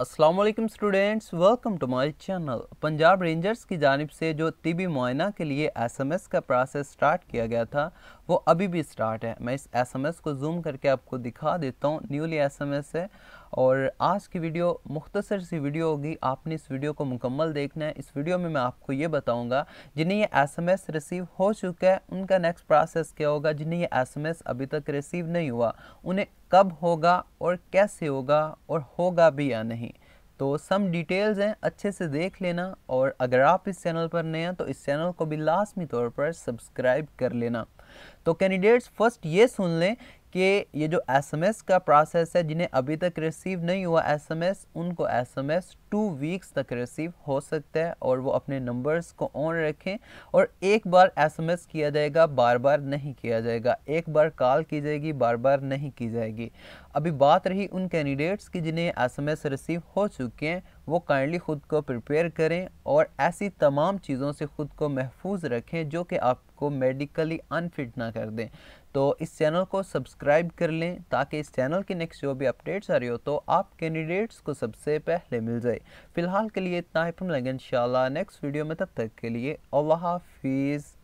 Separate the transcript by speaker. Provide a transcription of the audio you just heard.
Speaker 1: Aslam students welcome to my channel Punjab rangers की जानब से जो तिबी मुआना के लिए एसएमएस का प्रोसेस स्टार्ट किया गया था वो अभी भी स्टार्ट है मैं इस एसएमएस को जूम करके आपको दिखा देता हूँ न्यूली एसएमएस है और आज की वीडियो मुख्तसर सी वीडियो होगी आपने इस वीडियो को मुकम्मल देखना है इस वीडियो में मैं आपको ये बताऊँगा जिन्हें ये एस एम एस रिसीव हो चुका है उनका नेक्स्ट प्रोसेस क्या होगा जिन्हें ये एस एम एस अभी तक रिसीव नहीं हुआ उन्हें कब होगा और कैसे होगा और होगा भी या नहीं तो सम डिटेल्स हैं अच्छे से देख लेना और अगर आप इस चैनल पर नए हैं तो इस चैनल को भी लाजमी तौर पर सब्सक्राइब कर लेना तो कैंडिडेट्स फर्स्ट ये सुन लें कि ये जो एसएमएस का प्रोसेस है जिन्हें अभी तक रिसीव नहीं हुआ एसएमएस उनको एसएमएस टू वीक्स तक रिसीव हो सकता है और वो अपने नंबर्स को ऑन रखें और एक बार एसएमएस किया जाएगा बार बार नहीं किया जाएगा एक बार कॉल की जाएगी बार बार नहीं की जाएगी अभी बात रही उन कैंडिडेट्स की जिन्हें एस रिसीव हो चुके हैं वो काइंडली ख़ुद को प्रिपेयर करें और ऐसी तमाम चीज़ों से ख़ुद को महफूज रखें जो कि आपको मेडिकली अनफिट ना कर दें तो इस चैनल को सब्सक्राइब कर लें ताकि इस चैनल की नेक्स्ट जो भी अपडेट्स आ रही हो तो आप कैंडिडेट्स को सबसे पहले मिल जाए फ़िलहाल के लिए इतना ही फिर मिलेंगे इन नेक्स्ट वीडियो में तब तक के लिए अल्लाह हाफिज़